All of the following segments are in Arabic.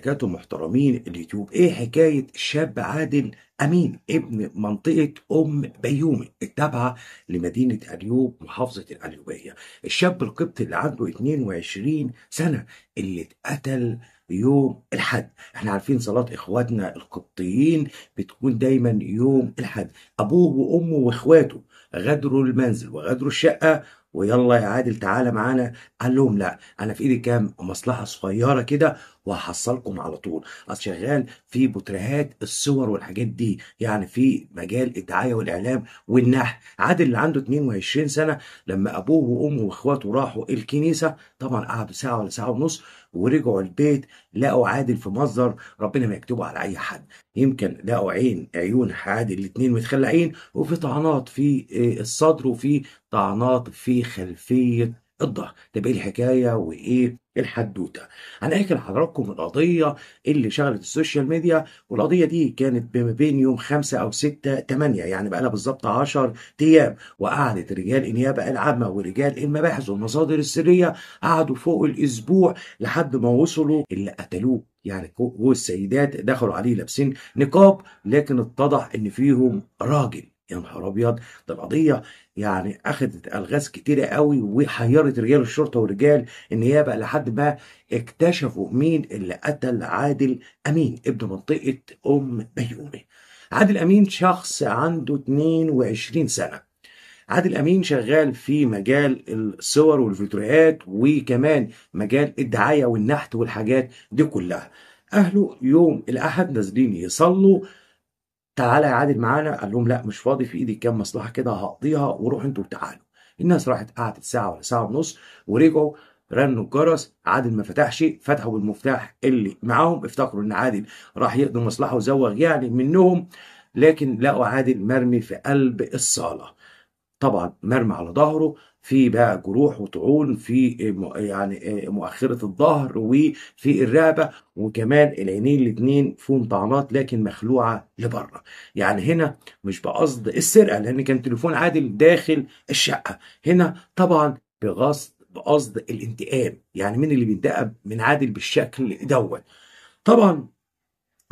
وبركاته محترمين اليوتيوب ايه حكاية شاب عادل امين ابن منطقة ام بيومي التابعة لمدينة اليوب محافظة الاليوبية الشاب القبطي اللي عنده 22 سنة اللي اتقتل يوم الحد احنا عارفين صلاة اخواتنا القبطيين بتكون دايما يوم الحد ابوه وامه واخواته غادروا المنزل وغادروا الشقة ويلا يا عادل تعالى معانا قال لهم لا انا في ايدي كام مصلحة صغيرة كده وهحصلكم على طول اصل شغال في بترهات الصور والحاجات دي يعني في مجال الدعايه والاعلام والنحت عادل اللي عنده 22 سنه لما ابوه وامه واخواته راحوا الكنيسه طبعا قعدوا ساعه ولا ساعه ونص ورجعوا البيت لقوا عادل في مصدر ربنا ما يكتبه على اي حد يمكن لقوا عين عيون عادل الاثنين متخلعين وفي طعنات في آه، الصدر وفي طعنات في خلفيه الظهر طب ايه الحكايه وايه الحدوته هنحكي لحضراتكم القضيه اللي شغلت السوشيال ميديا والقضيه دي كانت ما بين يوم 5 او 6 8 يعني بقى لها بالظبط 10 ايام وقعدت رجال النيابه العامه ورجال المباحث والمصادر السريه قعدوا فوق الاسبوع لحد ما وصلوا اللي قتلوه يعني والسيدات دخلوا عليه لابسين نقاب لكن اتضح ان فيهم راجل يا نهار ابيض ده القضيه يعني اخذت الغاز كتيره قوي وحيرت رجال الشرطه ورجال النيابه لحد ما اكتشفوا مين اللي قتل عادل امين ابن منطقه ام بيومي عادل امين شخص عنده 22 سنه عادل امين شغال في مجال الصور والفيديوهات وكمان مجال الدعايه والنحت والحاجات دي كلها اهله يوم الاحد نازلين يصلوا تعالى يا عادل معانا قال لهم لا مش فاضي في ايدي كام مصلحه كده هقضيها وروحوا انتوا وتعالوا الناس راحت قعدت ساعه ولا ساعه ونص ورجعوا رنوا الجرس عادل ما فتحش فتحوا بالمفتاح اللي معاهم افتكروا ان عادل راح يقضي مصلحه وزوغ يعني منهم لكن لقوا عادل مرمي في قلب الصاله طبعا مرمى على ظهره في بقى جروح وطعون في يعني آه، مؤخرة الظهر وفي الرقبة وكمان العينين الاتنين فيهم طعنات لكن مخلوعة لبره يعني هنا مش بقصد السرقة لأن كان تليفون عادل داخل الشقة هنا طبعا بقصد بقصد الانتقام يعني مين اللي بينتقم من عادل بالشكل دوت طبعا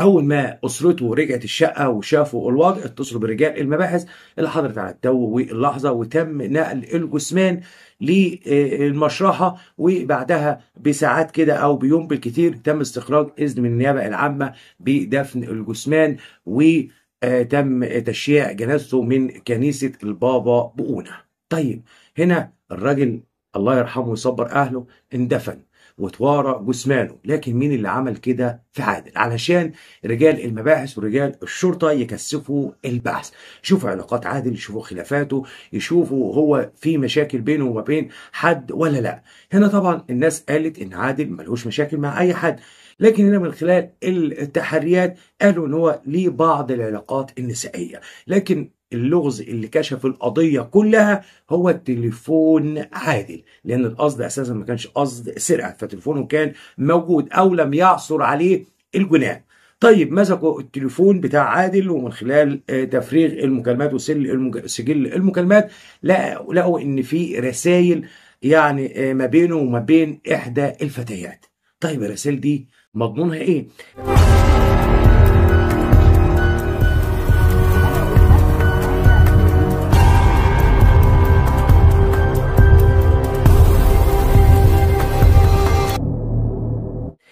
اول ما اسرته رجعت الشقه وشافوا الوضع اتصلوا برجال المباحث اللي حضرت على التو واللحظه وتم نقل الجثمان للمشرحه وبعدها بساعات كده او بيوم بالكثير تم استخراج اذن من النيابه العامه بدفن الجثمان وتم تشييع جنازته من كنيسه البابا بؤونه طيب هنا الراجل الله يرحمه ويصبر اهله اندفن وتوارى جثمانه لكن مين اللي عمل كده في عادل علشان رجال المباحث ورجال الشرطة يكثفوا البحث يشوفوا علاقات عادل يشوفوا خلافاته يشوفوا هو في مشاكل بينه وما بين حد ولا لا هنا طبعا الناس قالت ان عادل ملهوش مشاكل مع اي حد لكن هنا من خلال التحريات قالوا ان هو ليه بعض العلاقات النسائيه لكن اللغز اللي كشف القضية كلها هو التليفون عادل لأن القصد أساسا ما كانش قصد سرقة فتليفونه كان موجود أو لم يعثر عليه الجناء طيب مسكوا التليفون بتاع عادل ومن خلال آه، تفريغ المكالمات وسجل سجل المكالمات لقوا ان في رسائل يعني آه، ما بينه وما بين احدى الفتيات طيب الرسائل دي مضمونها ايه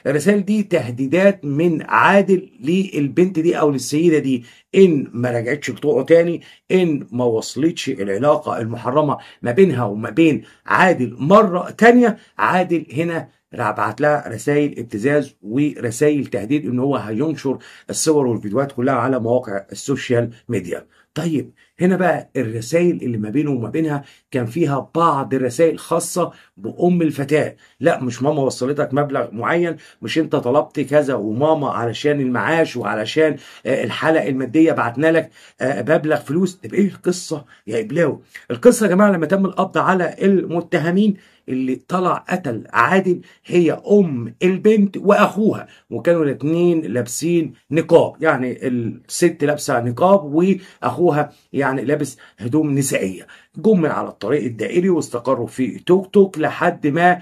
الرسائل دي تهديدات من عادل للبنت دي او للسيده دي ان ما رجعتش بطوقه تاني ان ما وصلتش العلاقه المحرمه ما بينها وما بين عادل مره تانيه عادل هنا بعت لها رسائل ابتزاز ورسائل تهديد ان هو هينشر الصور والفيديوهات كلها على مواقع السوشيال ميديا طيب هنا بقى الرسائل اللي ما بينه وما بينها كان فيها بعض الرسائل خاصة بأم الفتاة لا مش ماما وصلتك مبلغ معين مش انت طلبت كذا وماما علشان المعاش وعلشان آه، الحلقة المادية بعتنا لك آه، مبلغ فلوس طب ايه القصة يا إبلاوي القصة يا جماعة لما تم القبض على المتهمين اللي طلع قتل عادل هي ام البنت واخوها وكانوا الاثنين لابسين نقاب يعني الست لابسه نقاب واخوها يعني لابس هدوم نسائيه جم من على الطريق الدائري واستقروا في توك توك لحد ما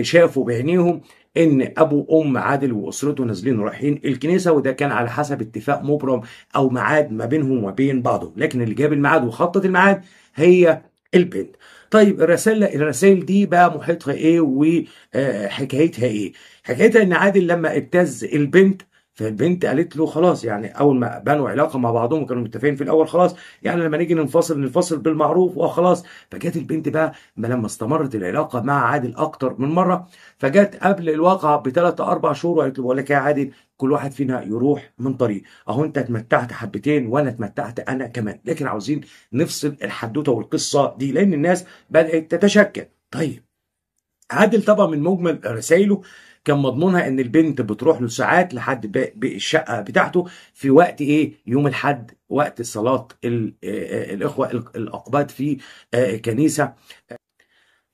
شافوا بعينيهم ان ابو ام عادل واسرته نازلين رايحين الكنيسه وده كان على حسب اتفاق مبرم او ميعاد ما بينهم وبين بعضهم لكن اللي جاب الميعاد وخطط الميعاد هي البنت طيب الرسائل الرسائل دي بقى محيطها ايه وحكايتها آه، ايه حكايتها ان عادل لما ابتز البنت فالبنت قالت له خلاص يعني اول ما بنوا علاقه مع بعضهم وكانوا متفقين في الاول خلاص يعني لما نيجي ننفصل ننفصل بالمعروف وخلاص فجت البنت بقى ما لما استمرت العلاقه مع عادل اكتر من مره فجت قبل الواقعه بثلاث اربع شهور وقالت له بقول لك يا عادل كل واحد فينا يروح من طريق اهو انت اتمتعت حبتين وانا اتمتعت انا كمان لكن عاوزين نفصل الحدوته والقصه دي لان الناس بدات تتشكل طيب عادل طبعا من مجمل رسائله كان مضمونها ان البنت بتروح له ساعات لحد الشقه بتاعته في وقت ايه يوم الحد وقت صلاه الاخوه الاقباط في كنيسه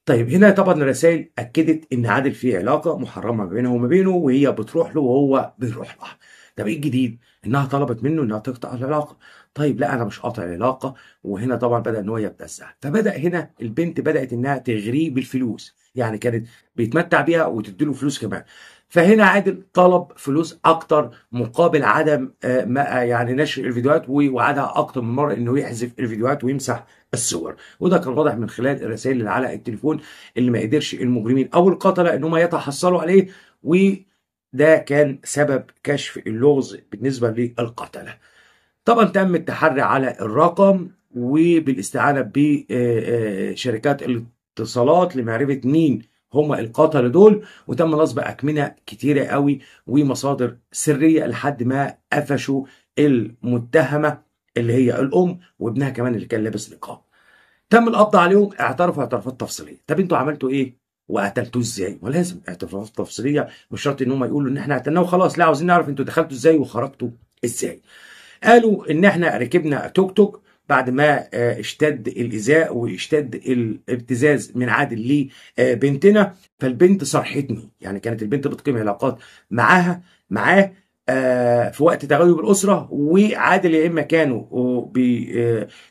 طيب هنا طبعا الرسائل اكدت ان عادل في علاقه محرمه ما بينها وما بينه وهي بتروح له وهو بيروح لها طب ايه الجديد انها طلبت منه انها تقطع العلاقه طيب لا انا مش قاطع العلاقه وهنا طبعا بدا ان هو يبتزها. فبدا هنا البنت بدات انها تغريه بالفلوس يعني كانت بيتمتع بيها وتديله فلوس كمان فهنا عادل طلب فلوس اكتر مقابل عدم آه، آه، يعني نشر الفيديوهات ووعدها اكتر من مره انه يحذف الفيديوهات ويمسح الصور وده كان واضح من خلال الرسائل اللي على التليفون اللي ما قدرش المجرمين او القتله ان هم يتحصلوا عليه وده كان سبب كشف اللغز بالنسبه للقتله طبعا تم التحري على الرقم وبالاستعانه بشركات آه، اتصالات لمعرفه مين هما القتلة دول وتم نصب أكمنة كتيرة قوي ومصادر سرية لحد ما قفشوا المتهمة اللي هي الأم وابنها كمان اللي كان لابس نقاب تم القبض عليهم اعترفوا اعترافات تفصيلية طب انتوا عملتوا ايه وقتلتوه ازاي ولازم اعترافات تفصيليه مش شرط ان هم يقولوا ان احنا قتلناه وخلاص لا عاوزين نعرف انتوا دخلتوا ازاي وخرجتوا ازاي قالوا ان احنا ركبنا توك توك بعد ما آه، اشتد الإزاء واشتد الابتزاز من عادل لبنتنا آه، فالبنت صرحتني يعني كانت البنت بتقيم علاقات معاها معاه آه، في وقت تغيب الاسره وعادل يا اما كانوا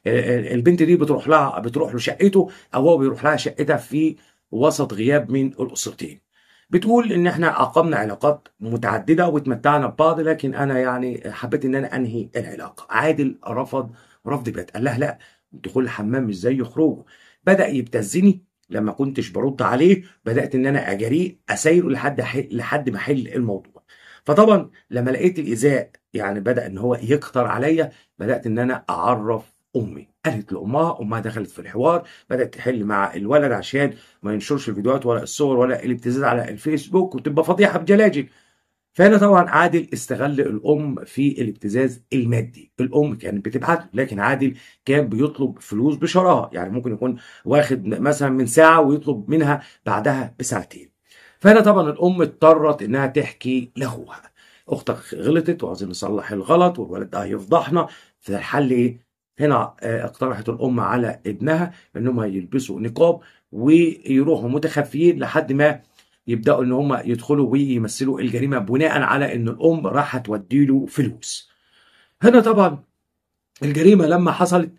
البنت دي بتروح لها بتروح له شقته او هو بيروح لها شقتها في وسط غياب من الاسرتين. بتقول ان احنا اقمنا علاقات متعدده واتمتعنا ببعض لكن انا يعني حبيت ان انا انهي العلاقه. عادل رفض رفض بقت قال لها لا دخول الحمام مش زي خروجه بدا يبتزني لما كنتش برد عليه بدات ان انا اجاريه اسايره لحد لحد ما احل الموضوع فطبعا لما لقيت الايذاء يعني بدا ان هو يكتر عليا بدات ان انا اعرف امي قالت لامها امها دخلت في الحوار بدات تحل مع الولد عشان ما ينشرش الفيديوهات ولا الصور ولا الابتزاز على الفيسبوك وتبقى فضيحه بجلاجل فهنا طبعا عادل استغل الام في الابتزاز المادي الام كانت بتبعت لكن عادل كان بيطلب فلوس بشراهه يعني ممكن يكون واخد مثلا من ساعه ويطلب منها بعدها بساعتين فهنا طبعا الام اضطرت انها تحكي لاخوها اختك غلطت وعايزين نصلح الغلط والولد ده هيفضحنا فالحل ايه هنا آه، اقترحت الام على ابنها انهم يلبسوا نقاب ويروحوا متخفيين لحد ما يبداوا ان هم يدخلوا ويمثلوا الجريمه بناء على ان الام راح له فلوس هنا طبعا الجريمه لما حصلت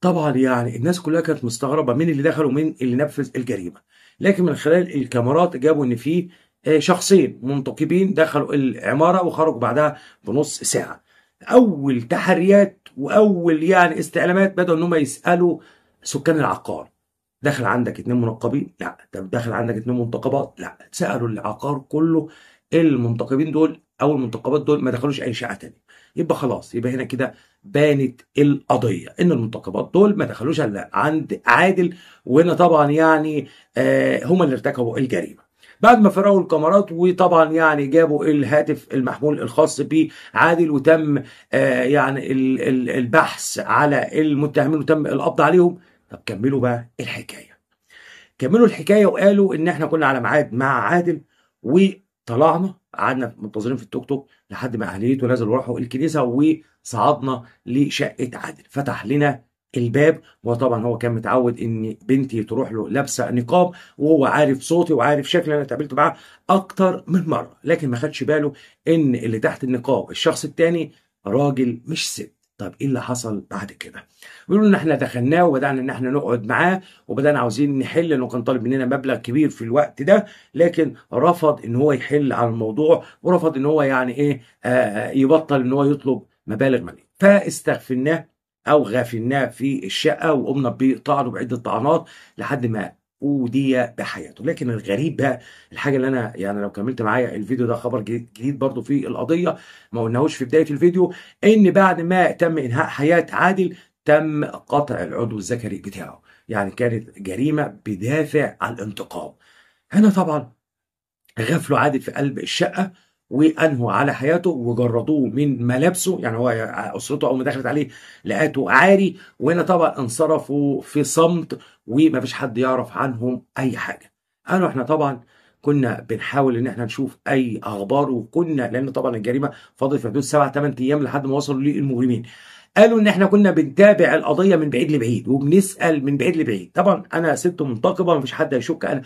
طبعا يعني الناس كلها كانت مستغربه مين اللي دخل ومين اللي نفذ الجريمه لكن من خلال الكاميرات جابوا ان في آه، شخصين منتقبين دخلوا العماره وخرجوا بعدها بنص ساعه اول تحريات واول يعني استعلامات بداوا ان هم يسالوا سكان العقار دخل عندك اتنين منقبين لا طب دخل عندك اتنين منتقبات لا سالوا العقار كله المنتقبين دول او المنتقبات دول ما دخلوش اي شقه تاني يبقى خلاص يبقى هنا كده بانت القضيه ان المنتقبات دول ما دخلوش الا عند عادل وهنا طبعا يعني هم آه، هما اللي ارتكبوا الجريمه بعد ما فرقوا الكاميرات وطبعا يعني جابوا الهاتف المحمول الخاص بعادل وتم آه، يعني البحث على المتهمين وتم القبض عليهم طب كملوا بقى الحكايه كملوا الحكايه وقالوا ان احنا كنا على ميعاد مع عادل وطلعنا قعدنا منتظرين في التوك توك لحد ما اهليته نزلوا راحوا الكنيسه وصعدنا لشقه عادل فتح لنا الباب وطبعا هو كان متعود ان بنتي تروح له لابسه نقاب وهو عارف صوتي وعارف شكلي انا اتقابلت معاه اكتر من مره لكن ما خدش باله ان اللي تحت النقاب الشخص الثاني راجل مش ست طب ايه اللي حصل بعد كده؟ بيقولوا ان احنا دخلناه وبدانا ان احنا نقعد معاه وبدانا عاوزين نحل انه كان طالب مننا مبلغ كبير في الوقت ده لكن رفض ان هو يحل على الموضوع ورفض ان هو يعني ايه آه، آه، يبطل ان هو يطلب مبالغ ماليه فاستغفلناه او غافلناه في الشقه وقمنا بطعنه بعده طعنات لحد ما ودي بحياته لكن الغريب بقى الحاجة اللي أنا يعني لو كملت معايا الفيديو ده خبر جديد برضو في القضية ما قلناهوش في بداية الفيديو إن بعد ما تم إنهاء حياة عادل تم قطع العضو الذكري بتاعه يعني كانت جريمة بدافع الانتقام هنا طبعا غفلوا عادل في قلب الشقة وانهوا على حياته وجردوه من ملابسه يعني هو اسرته اول ما دخلت عليه لقاته عاري وهنا طبعا انصرفوا في صمت ومفيش حد يعرف عنهم اي حاجه قالوا احنا طبعا كنا بنحاول ان احنا نشوف اي اخبار وكنا لان طبعا الجريمه فضلت في حدود 7 8 ايام لحد ما وصلوا للمجرمين قالوا ان احنا كنا بنتابع القضيه من بعيد لبعيد وبنسال من بعيد لبعيد طبعا انا ست منتقبه مفيش حد هيشك انا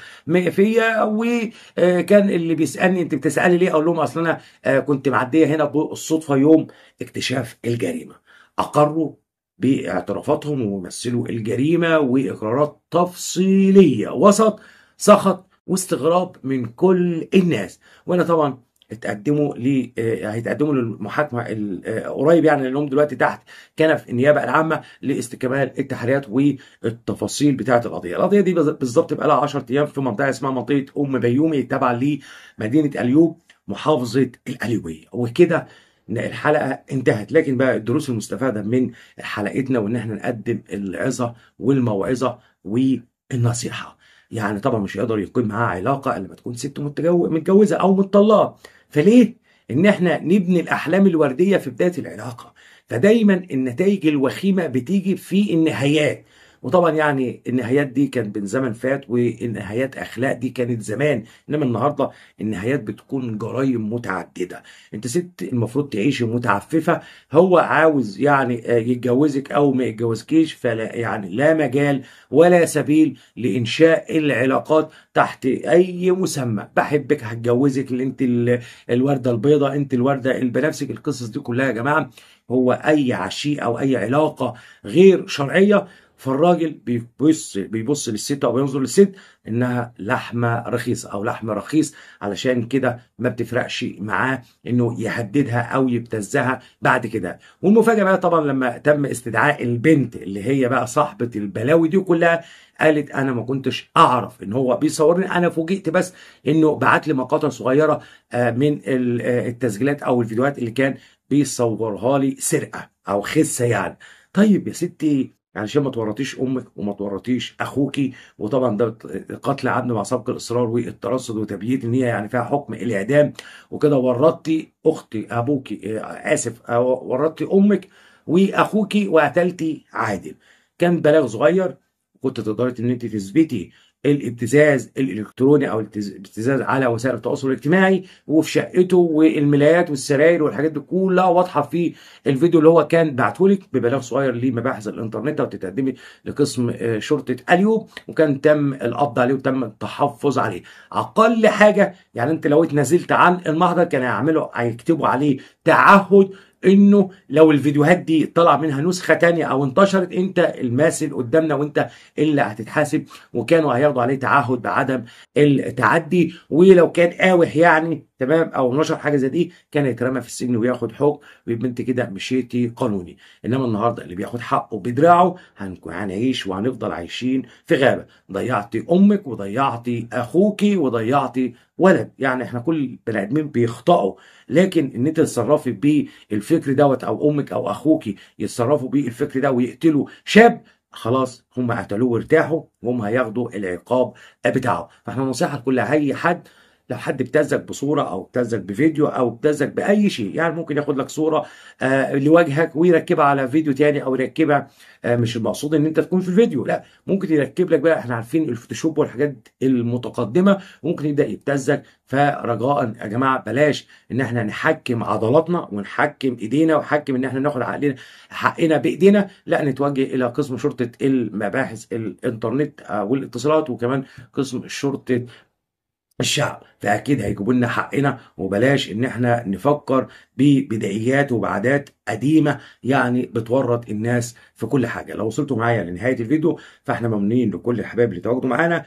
فيا وكان اللي بيسالني انت بتسالي ليه اقول لهم اصل انا آه، كنت معديه هنا بالصدفه الصدفه يوم اكتشاف الجريمه اقروا باعترافاتهم ومثلوا الجريمه واقرارات تفصيليه وسط سخط واستغراب من كل الناس وانا طبعا اتقدموا ل آه، هيتقدموا للمحاكمه آه، قريب يعني لانهم دلوقتي تحت كنف النيابه العامه لاستكمال التحريات والتفاصيل بتاعه القضيه، القضيه دي بالظبط بقى لها 10 ايام في منطقه اسمها منطقه ام بيومي تابعه لمدينه اليوب محافظه الاليوبيه، وكده الحلقه انتهت لكن بقى الدروس المستفاده من حلقتنا وان احنا نقدم العظه والموعظه والنصيحه يعني طبعا مش هيقدر يقيم معاها علاقه الا ما تكون ست متجوزه او مطلقه فليه ان احنا نبني الاحلام الورديه في بدايه العلاقه فدايما النتائج الوخيمه بتيجي في النهايات وطبعا يعني النهايات دي كانت من زمن فات والنهايات اخلاق دي كانت زمان انما النهارده النهايات بتكون جرايم متعدده انت ست المفروض تعيشي متعففه هو عاوز يعني آه، يتجوزك او ما يتجوزكيش فلا يعني لا مجال ولا سبيل لانشاء العلاقات تحت اي مسمى بحبك هتجوزك اللي انت الورده البيضاء انت الورده البنفسج القصص دي كلها يا جماعه هو اي عشيق او اي علاقه غير شرعيه فالراجل بيبص بيبص للست او بينظر للست انها لحمه رخيصه او لحم رخيص علشان كده ما بتفرقش معاه انه يهددها او يبتزها بعد كده والمفاجاه بقى طبعا لما تم استدعاء البنت اللي هي بقى صاحبه البلاوي دي كلها قالت انا ما كنتش اعرف ان هو بيصورني انا فوجئت بس انه بعت لي مقاطع صغيره آه، من آه، التسجيلات او الفيديوهات اللي كان بيصورها لي سرقه او خسه يعني طيب يا ستي يعني عشان ما تورطيش امك وما تورطيش اخوكي وطبعا ده قتل عمد مع سبق الاصرار والترصد وتبييت ان هي يعني فيها حكم الاعدام وكده ورطتي اختي ابوكي آه، اسف آه، ورطتي امك واخوكي وقتلتي عادل كان بلاغ صغير كنت تقدري ان انت تثبتي الابتزاز الالكتروني او الابتزاز على وسائل التواصل الاجتماعي وفي شقته والملايات والسراير والحاجات دي كلها واضحه في الفيديو اللي هو كان بعتهولك ببلاغ صغير لمباحث الانترنت وتتقدمي لقسم آه، شرطه اليو وكان تم القبض عليه وتم التحفظ عليه اقل حاجه يعني انت لو اتنازلت عن المحضر كان هيعملوا هيكتبوا عليه تعهد انه لو الفيديوهات دي طلع منها نسخه تانية او انتشرت انت الماسل قدامنا وانت اللي هتتحاسب وكانوا هياخدوا عليه تعهد بعدم التعدي ولو كان قاوح يعني تمام او نشر حاجه زي دي كان يترمى في السجن وياخد حكم ويبقى انت كده مشيتي قانوني انما النهارده اللي بياخد حقه بدراعه هنعيش وهنفضل عايشين في غابه ضيعتي امك وضيعتي اخوكي وضيعتي ولد يعني احنا كل بني ادمين بيخطئوا لكن ان انت تتصرفي بالفكر دوت او امك او اخوك يتصرفوا بالفكر ده ويقتلوا شاب خلاص هم قتلوه وارتاحوا وهم هياخدوا العقاب بتاعه فاحنا نصيحه لكل اي حد لو حد ابتزك بصوره او ابتزك بفيديو او ابتزك باي شيء يعني ممكن ياخد لك صوره آه لوجهك ويركبها على فيديو تاني او يركبها آه مش المقصود ان انت تكون في الفيديو لا ممكن يركب لك بقى احنا عارفين الفوتوشوب والحاجات المتقدمه ممكن يبدا يبتزك فرجاء يا جماعه بلاش ان احنا نحكم عضلاتنا ونحكم ايدينا ونحكم ان احنا ناخد عقلنا حقنا بايدينا لا نتوجه الى قسم شرطه المباحث الانترنت آه، والاتصالات وكمان قسم شرطه الشعب فاكيد هيجيبوا لنا حقنا وبلاش ان احنا نفكر ببدايات وبعادات قديمه يعني بتورط الناس في كل حاجه لو وصلتوا معايا لنهايه الفيديو فاحنا ممنونين لكل الحبايب اللي تواجدوا معانا